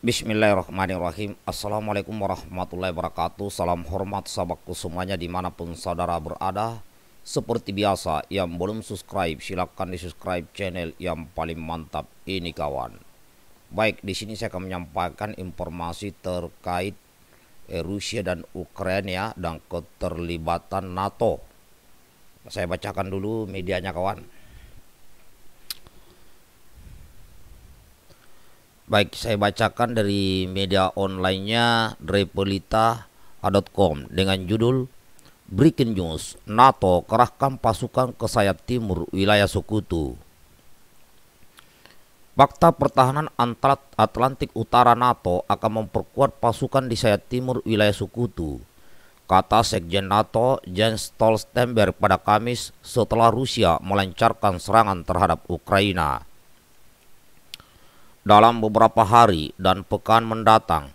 Bismillahirrahmanirrahim Assalamualaikum warahmatullahi wabarakatuh Salam hormat sahabatku semuanya dimanapun saudara berada Seperti biasa yang belum subscribe silahkan di subscribe channel yang paling mantap ini kawan Baik di sini saya akan menyampaikan informasi terkait eh, Rusia dan Ukraina dan keterlibatan NATO Saya bacakan dulu medianya kawan Baik, saya bacakan dari media onlinenya repelita.com dengan judul Breaking News, NATO kerahkan pasukan ke sayap timur wilayah sekutu. Fakta pertahanan antara Atlantik Utara NATO akan memperkuat pasukan di sayap timur wilayah sekutu, kata Sekjen NATO Jens Stoltenberg pada Kamis setelah Rusia melancarkan serangan terhadap Ukraina dalam beberapa hari dan pekan mendatang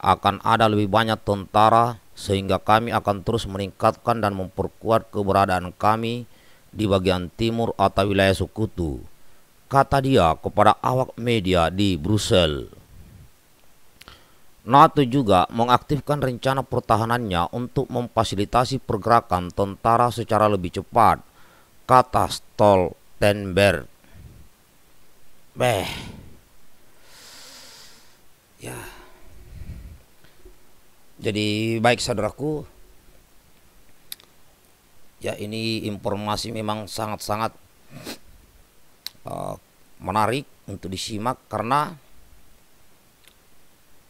akan ada lebih banyak tentara sehingga kami akan terus meningkatkan dan memperkuat keberadaan kami di bagian timur atau wilayah sekutu, kata dia kepada awak media di Brussel. NATO juga mengaktifkan rencana pertahanannya untuk memfasilitasi pergerakan tentara secara lebih cepat, kata Stoltenberg. Beh, Ya. Jadi baik saudaraku. Ya ini informasi memang sangat-sangat uh, menarik untuk disimak karena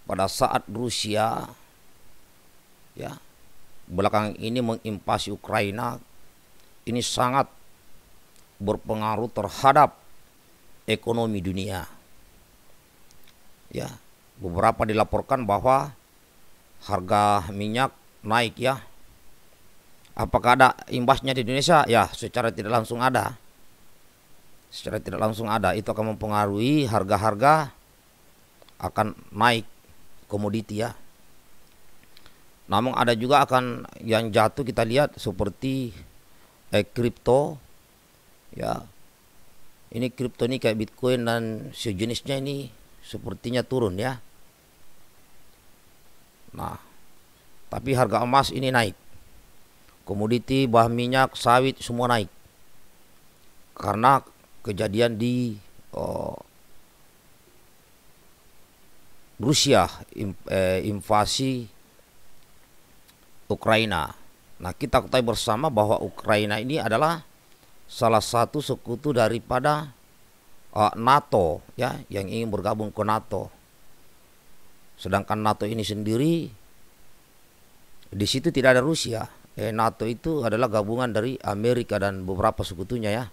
pada saat Rusia ya belakang ini menginvasi Ukraina ini sangat berpengaruh terhadap ekonomi dunia. Ya, beberapa dilaporkan bahwa harga minyak naik ya. Apakah ada imbasnya di Indonesia? Ya, secara tidak langsung ada. Secara tidak langsung ada, itu akan mempengaruhi harga-harga akan naik komoditi ya. Namun ada juga akan yang jatuh kita lihat seperti eh kripto ya. Ini kripto ini kayak Bitcoin dan sejenisnya ini sepertinya turun ya. Nah, tapi harga emas ini naik. Komoditi, bahan minyak, sawit semua naik. Karena kejadian di uh, Rusia in, eh, invasi Ukraina. Nah, kita ketahui bersama bahwa Ukraina ini adalah salah satu sekutu daripada uh, NATO ya yang ingin bergabung ke NATO. Sedangkan NATO ini sendiri di situ tidak ada Rusia. Eh, NATO itu adalah gabungan dari Amerika dan beberapa sekutunya ya.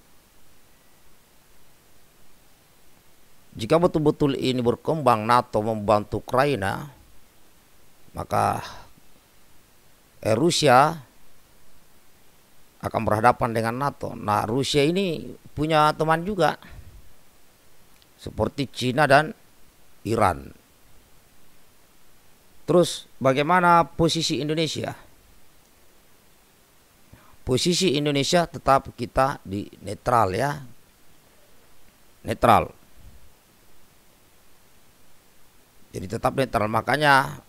Jika betul-betul ini berkembang NATO membantu Ukraina, maka eh, Rusia akan berhadapan dengan NATO. Nah, Rusia ini punya teman juga seperti Cina dan Iran. Terus bagaimana posisi Indonesia? Posisi Indonesia tetap kita di netral ya. Netral. Jadi tetap netral. Makanya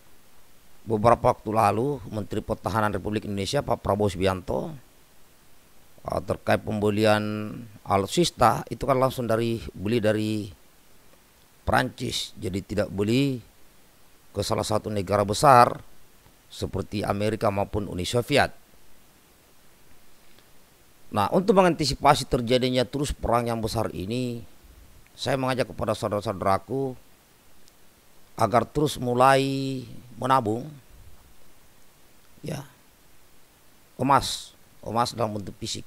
beberapa waktu lalu Menteri Pertahanan Republik Indonesia Pak Prabowo Subianto eh, terkait pembelian alutsista itu kan langsung dari beli dari Prancis, Jadi tidak beli ke salah satu negara besar seperti Amerika maupun Uni Soviet. Nah, untuk mengantisipasi terjadinya terus perang yang besar ini, saya mengajak kepada saudara-saudaraku agar terus mulai menabung ya emas, emas dalam bentuk fisik.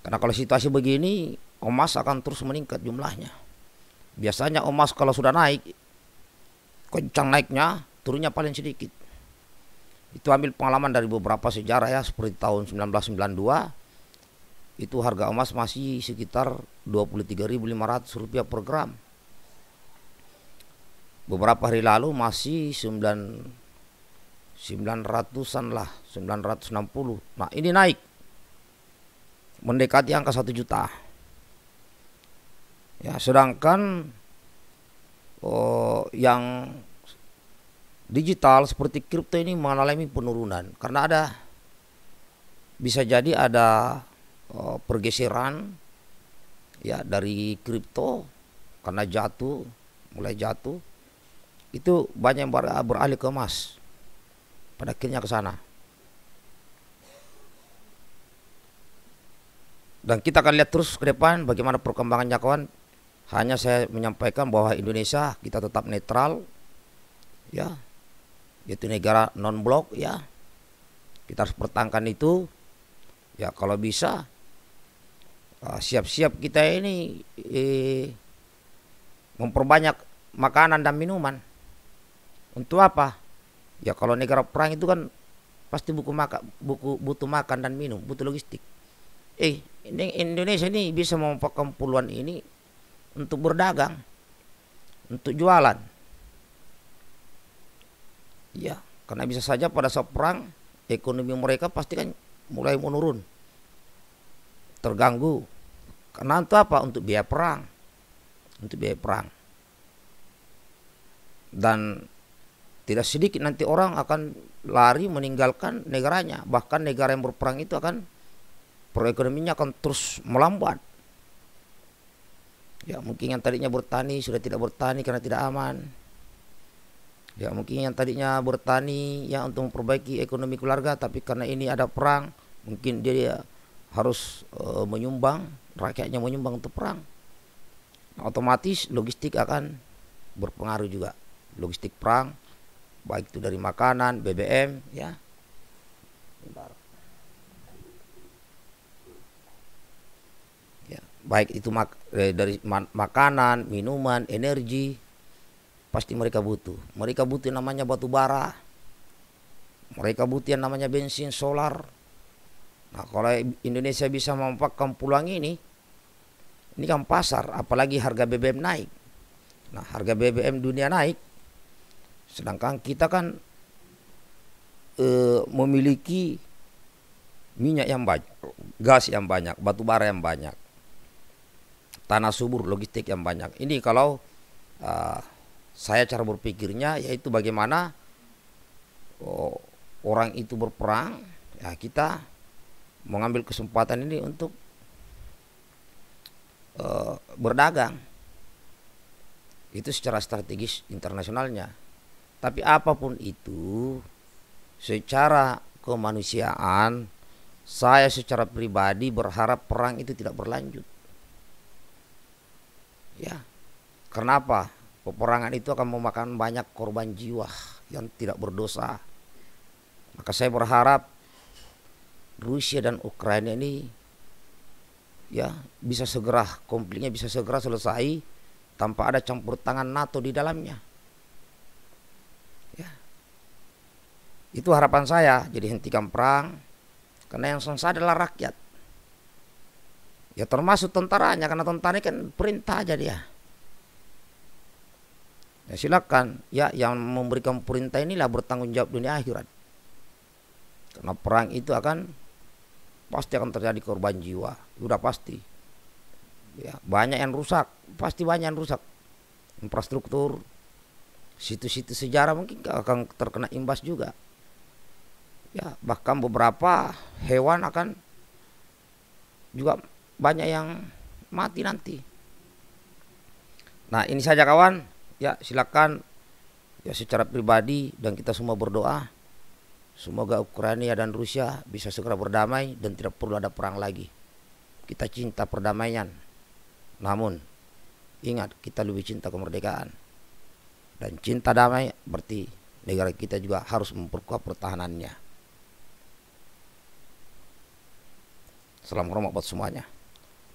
Karena kalau situasi begini, emas akan terus meningkat jumlahnya. Biasanya emas kalau sudah naik, kencang naiknya, turunnya paling sedikit. Itu ambil pengalaman dari beberapa sejarah ya, seperti tahun 1992 itu harga emas masih sekitar 23.500 rupiah per gram. Beberapa hari lalu masih 9 900-an lah, 960. Nah, ini naik. Mendekati angka 1 juta. Ya, sedangkan uh, yang digital seperti kripto ini mengalami penurunan karena ada bisa jadi ada uh, pergeseran ya dari kripto karena jatuh mulai jatuh itu banyak yang beralih ke emas pada akhirnya ke sana dan kita akan lihat terus ke depan bagaimana perkembangannya kawan hanya saya menyampaikan bahwa Indonesia kita tetap netral ya itu negara non blok ya kita harus pertangkan itu ya kalau bisa ah, siap-siap kita ini eh, memperbanyak makanan dan minuman untuk apa ya kalau negara perang itu kan pasti buku maka, buku butuh makan dan minum butuh logistik eh ini Indonesia ini bisa memapakan puluhan ini untuk berdagang, untuk jualan. Ya, karena bisa saja pada saat perang ekonomi mereka pasti kan mulai menurun. Terganggu. Karena itu apa? Untuk biaya perang. Untuk biaya perang. Dan tidak sedikit nanti orang akan lari meninggalkan negaranya bahkan negara yang berperang itu akan perekonominya akan terus melambat Ya mungkin yang tadinya bertani sudah tidak bertani karena tidak aman. Ya mungkin yang tadinya bertani ya untuk memperbaiki ekonomi keluarga tapi karena ini ada perang mungkin dia, ya, harus e, menyumbang rakyatnya menyumbang untuk perang. Nah, otomatis logistik akan berpengaruh juga. Logistik perang baik itu dari makanan, BBM ya. Bentar. baik itu mak eh, dari makanan, minuman, energi pasti mereka butuh. Mereka butuh yang namanya batu bara. Mereka butuh yang namanya bensin solar. Nah, kalau Indonesia bisa memanfaatkan pulang ini ini kan pasar, apalagi harga BBM naik. Nah, harga BBM dunia naik. Sedangkan kita kan e, memiliki minyak yang banyak, gas yang banyak, batu bara yang banyak tanah subur logistik yang banyak. Ini kalau uh, saya cara berpikirnya yaitu bagaimana oh, orang itu berperang, ya kita mengambil kesempatan ini untuk uh, berdagang. Itu secara strategis internasionalnya. Tapi apapun itu secara kemanusiaan saya secara pribadi berharap perang itu tidak berlanjut. Ya. Kenapa? Peperangan itu akan memakan banyak korban jiwa yang tidak berdosa. Maka saya berharap Rusia dan Ukraina ini ya bisa segera konfliknya bisa segera selesai tanpa ada campur tangan NATO di dalamnya. Ya. Itu harapan saya. Jadi hentikan perang karena yang sengsara adalah rakyat. Ya termasuk tentaranya karena tentara ini kan perintah aja dia. Ya silakan ya yang memberikan perintah inilah bertanggung jawab dunia akhirat. Karena perang itu akan pasti akan terjadi korban jiwa, sudah pasti. Ya, banyak yang rusak, pasti banyak yang rusak. Infrastruktur, situs-situs sejarah mungkin akan terkena imbas juga. Ya, bahkan beberapa hewan akan juga banyak yang mati nanti. Nah ini saja kawan, ya silakan ya secara pribadi dan kita semua berdoa semoga Ukraina dan Rusia bisa segera berdamai dan tidak perlu ada perang lagi. Kita cinta perdamaian, namun ingat kita lebih cinta kemerdekaan dan cinta damai berarti negara kita juga harus memperkuat pertahanannya. Salam hormat buat semuanya.